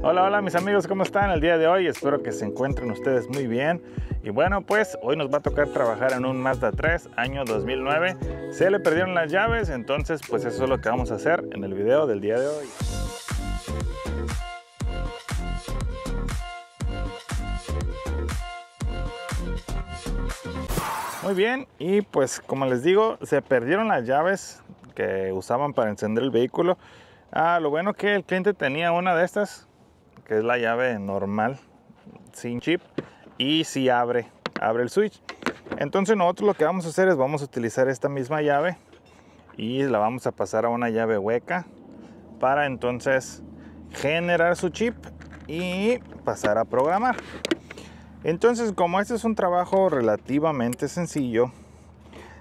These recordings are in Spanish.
Hola, hola mis amigos, ¿cómo están el día de hoy? Espero que se encuentren ustedes muy bien. Y bueno, pues hoy nos va a tocar trabajar en un Mazda 3 año 2009. Se le perdieron las llaves, entonces pues eso es lo que vamos a hacer en el video del día de hoy. Muy bien, y pues como les digo, se perdieron las llaves que usaban para encender el vehículo. Ah, lo bueno que el cliente tenía una de estas que es la llave normal, sin chip, y si abre, abre el switch. Entonces nosotros lo que vamos a hacer es vamos a utilizar esta misma llave y la vamos a pasar a una llave hueca para entonces generar su chip y pasar a programar. Entonces, como este es un trabajo relativamente sencillo,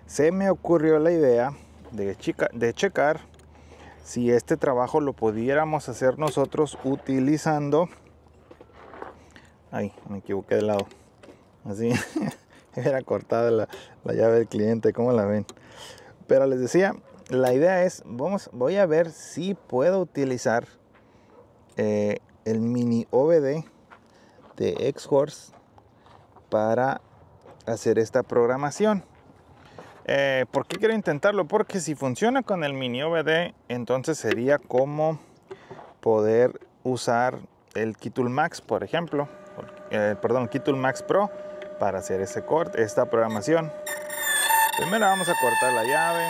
se me ocurrió la idea de, de checar si este trabajo lo pudiéramos hacer nosotros utilizando ay me equivoqué de lado así era cortada la, llave del cliente ¿Cómo la ven pero les decía la idea es vamos voy a ver si puedo utilizar eh, el mini OBD de Xhorse para hacer esta programación eh, ¿Por qué quiero intentarlo? Porque si funciona con el mini OBD, entonces sería como poder usar el Kitul Max, por ejemplo, eh, perdón, Kitul Max Pro para hacer ese corte, esta programación. Primero vamos a cortar la llave.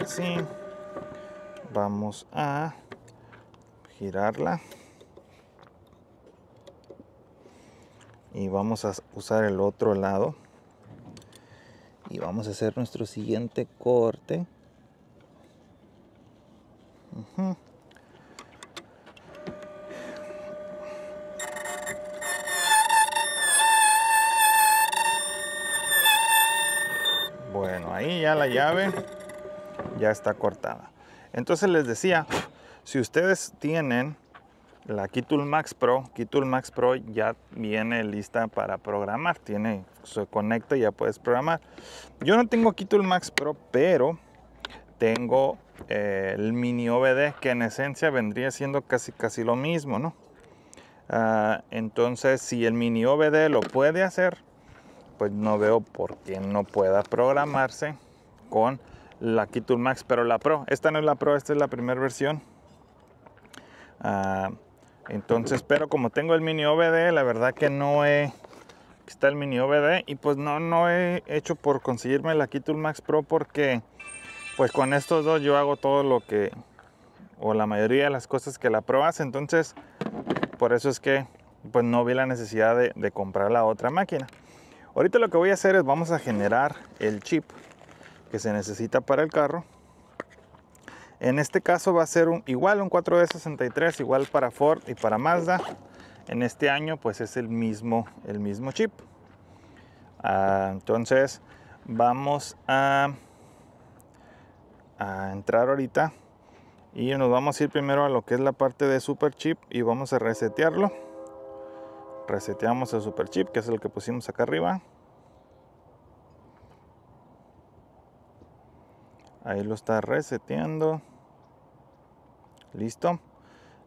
así. Vamos a girarla. y vamos a usar el otro lado y vamos a hacer nuestro siguiente corte bueno ahí ya la llave ya está cortada entonces les decía si ustedes tienen la Kitul Max Pro, Kitul Max Pro ya viene lista para programar, tiene, se conecta y ya puedes programar. Yo no tengo Kitul Max Pro, pero tengo eh, el mini OBD que en esencia vendría siendo casi casi lo mismo, ¿no? Ah, entonces, si el mini OBD lo puede hacer, pues no veo por qué no pueda programarse con la Kitul Max, pero la Pro, esta no es la Pro, esta es la primera versión. Ah, entonces, pero como tengo el mini OBD, la verdad que no he... Está el mini OBD y pues no, no he hecho por conseguirme la Key Max Pro porque pues con estos dos yo hago todo lo que... O la mayoría de las cosas que la pruebas Entonces, por eso es que pues no vi la necesidad de, de comprar la otra máquina. Ahorita lo que voy a hacer es vamos a generar el chip que se necesita para el carro en este caso va a ser igual un 4D63, igual para Ford y para Mazda. En este año pues es el mismo, el mismo chip. Ah, entonces vamos a, a entrar ahorita y nos vamos a ir primero a lo que es la parte de super chip y vamos a resetearlo reseteamos el super chip que es el que pusimos acá arriba ahí lo está reseteando listo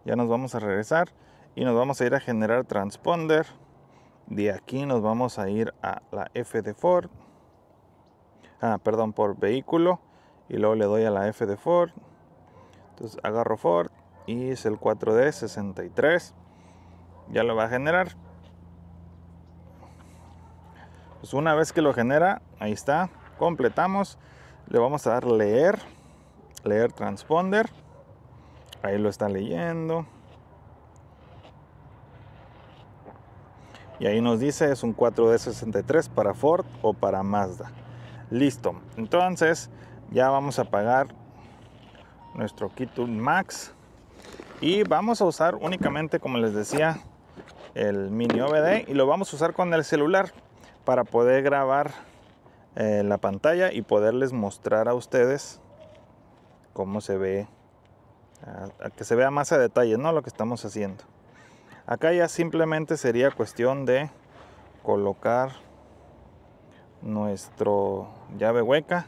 ya nos vamos a regresar y nos vamos a ir a generar transponder de aquí nos vamos a ir a la F de Ford ah, perdón por vehículo y luego le doy a la F de Ford entonces agarro Ford y es el 4D 63 ya lo va a generar pues una vez que lo genera ahí está completamos le vamos a dar leer leer transponder Ahí lo están leyendo. Y ahí nos dice es un 4D63 para Ford o para Mazda. Listo. Entonces ya vamos a pagar nuestro kit Max. Y vamos a usar únicamente, como les decía, el mini OBD. Y lo vamos a usar con el celular para poder grabar eh, la pantalla y poderles mostrar a ustedes cómo se ve a, que se vea más a detalle, ¿no? Lo que estamos haciendo. Acá ya simplemente sería cuestión de colocar nuestro llave hueca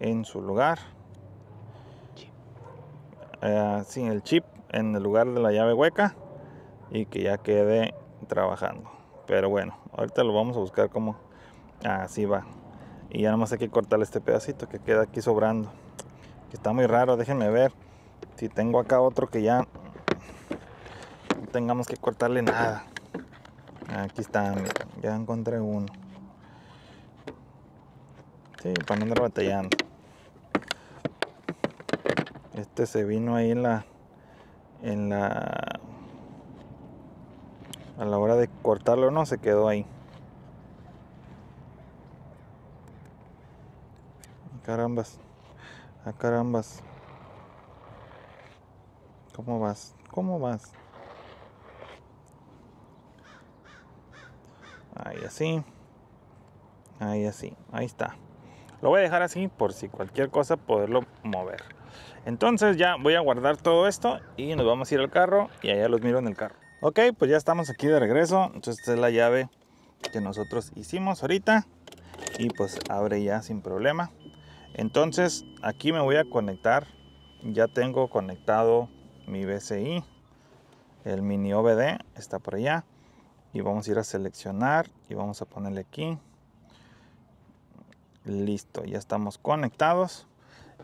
en su lugar. Ah, sin el chip en el lugar de la llave hueca y que ya quede trabajando. Pero bueno, ahorita lo vamos a buscar como así va. Y ya más hay que cortar este pedacito que queda aquí sobrando. Que está muy raro, déjenme ver si tengo acá otro que ya no tengamos que cortarle nada aquí está ya encontré uno sí para andar batallando este se vino ahí en la en la a la hora de cortarlo no se quedó ahí carambas a ah, carambas ¿Cómo vas? ¿Cómo vas? Ahí así. Ahí así. Ahí está. Lo voy a dejar así por si cualquier cosa poderlo mover. Entonces ya voy a guardar todo esto y nos vamos a ir al carro y allá los miro en el carro. Ok, pues ya estamos aquí de regreso. Entonces esta es la llave que nosotros hicimos ahorita. Y pues abre ya sin problema. Entonces aquí me voy a conectar. Ya tengo conectado mi BCI, el mini OBD está por allá y vamos a ir a seleccionar y vamos a ponerle aquí. Listo, ya estamos conectados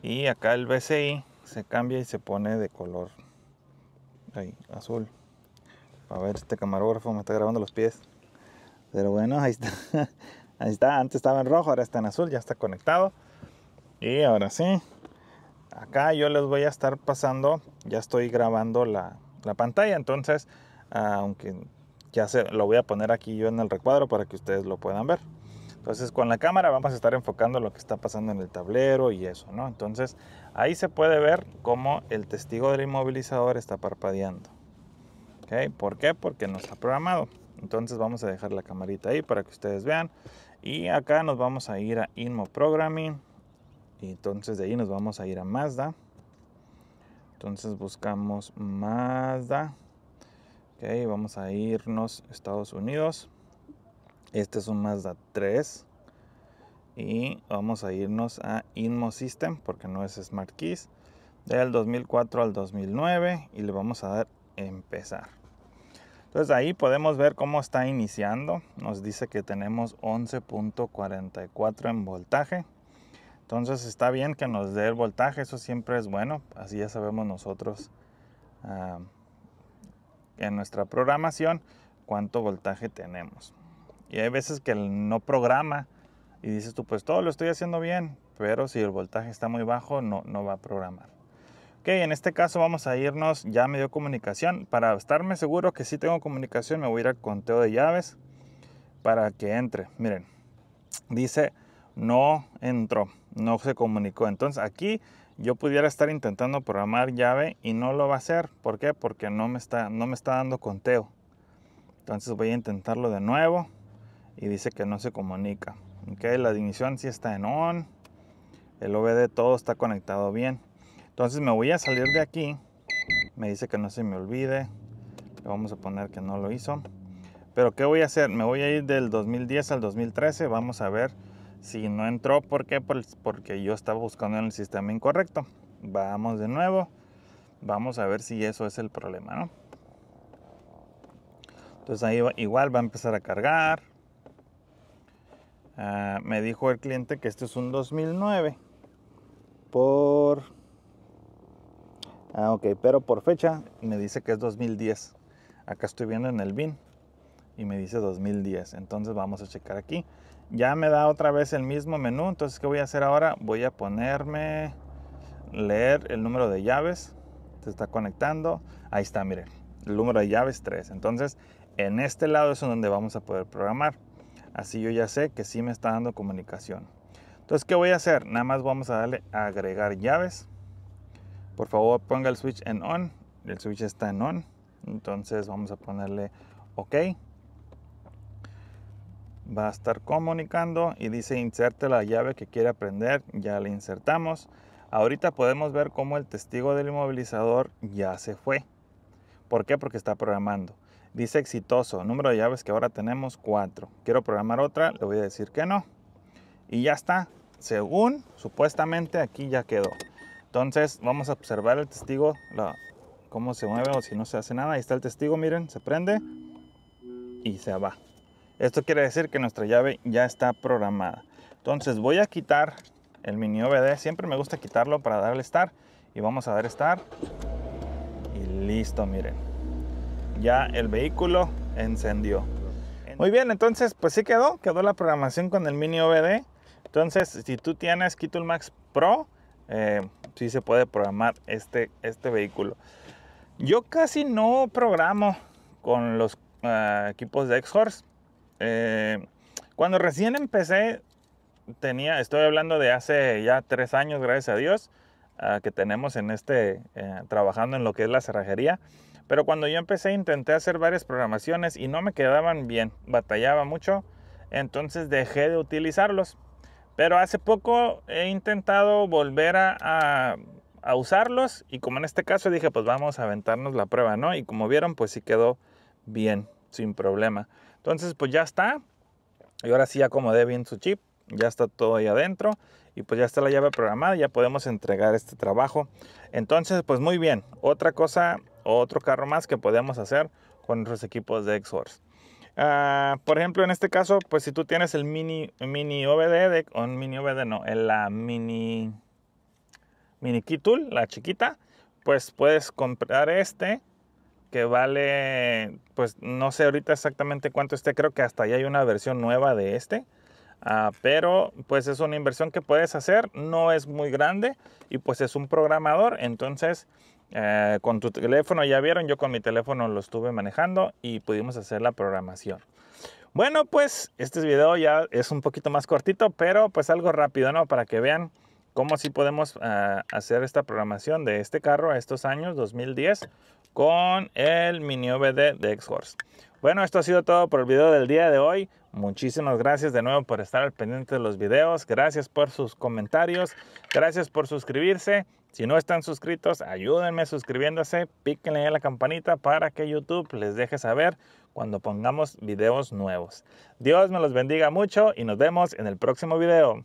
y acá el BCI se cambia y se pone de color azul. A ver, este camarógrafo me está grabando los pies. Pero bueno, ahí está. Ahí está, antes estaba en rojo, ahora está en azul, ya está conectado. Y ahora sí, acá yo les voy a estar pasando, ya estoy grabando la, pantalla, entonces, aunque ya se lo voy a poner aquí yo en el recuadro para que ustedes lo puedan ver. Entonces con la cámara vamos a estar enfocando lo que está pasando en el tablero y eso, ¿no? Entonces ahí se puede ver cómo el testigo del inmovilizador está parpadeando. ¿Okay? ¿Por qué? Porque no está programado. Entonces vamos a dejar la camarita ahí para que ustedes vean. Y acá nos vamos a ir a Inmo Programming. Y entonces de ahí nos vamos a ir a Mazda. Entonces buscamos Mazda. Ok, vamos a irnos a Estados Unidos. Este es un Mazda 3. Y vamos a irnos a Inmo System porque no es Smart Keys. Del 2004 al 2009 y le vamos a dar empezar. Entonces ahí podemos ver cómo está iniciando. Nos dice que tenemos 11.44 en voltaje. Entonces está bien que nos dé el voltaje, eso siempre es bueno, así ya sabemos nosotros ah, en nuestra programación cuánto voltaje tenemos. Y hay veces que no programa y dices tú, pues todo lo estoy haciendo bien, pero si el voltaje está muy bajo, no, no va a programar. Ok, en este caso vamos a irnos, ya me dio comunicación. Para estarme seguro que sí tengo comunicación, me voy a ir al conteo de llaves para que entre. Miren, dice no entró, no se comunicó. Entonces aquí yo pudiera estar intentando programar llave y no lo va a hacer. ¿Por qué? Porque no me está, no me está dando conteo. Entonces voy a intentarlo de nuevo y dice que no se comunica. Okay, la dimisión sí está en on. El OBD todo está conectado bien. Entonces me voy a salir de aquí. Me dice que no se me olvide. Le vamos a poner que no lo hizo. Pero ¿qué voy a hacer? Me voy a ir del 2010 al 2013. Vamos a ver si no entró, ¿por qué? Pues porque yo estaba buscando en el sistema incorrecto. Vamos de nuevo. Vamos a ver si eso es el problema, ¿no? Entonces ahí igual va a empezar a cargar. Ah, me dijo el cliente que este es un 2009 por ah ok pero por fecha me dice que es 2010 acá estoy viendo en el BIN y me dice 2010. Entonces vamos a checar aquí. Ya me da otra vez el mismo menú. Entonces, ¿qué voy a hacer ahora? Voy a ponerme, leer el número de llaves. Se está conectando. Ahí está, miren. El número de llaves 3. Entonces, en este lado es donde vamos a poder programar. Así yo ya sé que sí me está dando comunicación. Entonces, ¿qué voy a hacer? Nada más vamos a darle a agregar llaves. Por favor, ponga el switch en on. El switch está en on. Entonces, vamos a ponerle OK va a estar comunicando y dice inserte la llave que quiere aprender, ya la insertamos. Ahorita podemos ver cómo el testigo del inmovilizador ya se fue. ¿Por qué? Porque está programando. Dice exitoso, número de llaves que ahora tenemos cuatro. Quiero programar otra, le voy a decir que no. Y ya está, según supuestamente aquí ya quedó. Entonces vamos a observar el testigo, cómo se mueve o si no se hace nada. Ahí está el testigo, miren, se prende y se va. Esto quiere decir que nuestra llave ya está programada. Entonces voy a quitar el mini OBD. Siempre me gusta quitarlo para darle start. Y vamos a dar start. Y listo, miren. Ya el vehículo encendió. Muy bien, entonces pues sí quedó. Quedó la programación con el mini OBD. Entonces si tú tienes Kitul Max Pro, eh, sí se puede programar este, este vehículo. Yo casi no programo con los ah, equipos de X-Horse eh, cuando recién empecé, tenía, estoy hablando de hace ya tres años, gracias a Dios, ah, que tenemos en este, eh, trabajando en lo que es la cerrajería. Pero cuando yo empecé intenté hacer varias programaciones y no me quedaban bien, batallaba mucho, entonces dejé de utilizarlos. Pero hace poco he intentado volver a, a usarlos y como en este caso dije, pues vamos a aventarnos la prueba, ¿no? Y como vieron, pues sí quedó bien sin problema. Entonces, pues ya está. Y ahora sí acomodé bien su chip. Ya está todo ahí adentro. Y pues ya está la llave programada. Ya podemos entregar este trabajo. Entonces, pues muy bien. Otra cosa, otro carro más que podemos hacer con nuestros equipos de x ah, por ejemplo, en este caso, pues si tú tienes el mini, mini OBD, de, mini OBD no, el, la mini, mini Key la chiquita, pues puedes comprar este que vale, pues no sé ahorita exactamente cuánto esté, creo que hasta ahí hay una versión nueva de este. Ah, pero pues es una inversión que puedes hacer, no es muy grande y pues es un programador, entonces eh, con tu teléfono ya vieron, yo con mi teléfono lo estuve manejando y pudimos hacer la programación. Bueno, pues este video ya es un poquito más cortito, pero pues algo rápido, ¿no? Para que vean cómo si podemos ah, hacer esta programación de este carro a estos años 2010 con el Mini obd de X-Horse. Bueno, esto ha sido todo por el video del día de hoy. Muchísimas gracias de nuevo por estar al pendiente de los videos. Gracias por sus comentarios. Gracias por suscribirse. Si no están suscritos, ayúdenme suscribiéndose. Píquenle a la campanita para que YouTube les deje saber cuando pongamos videos nuevos. Dios me los bendiga mucho y nos vemos en el próximo video.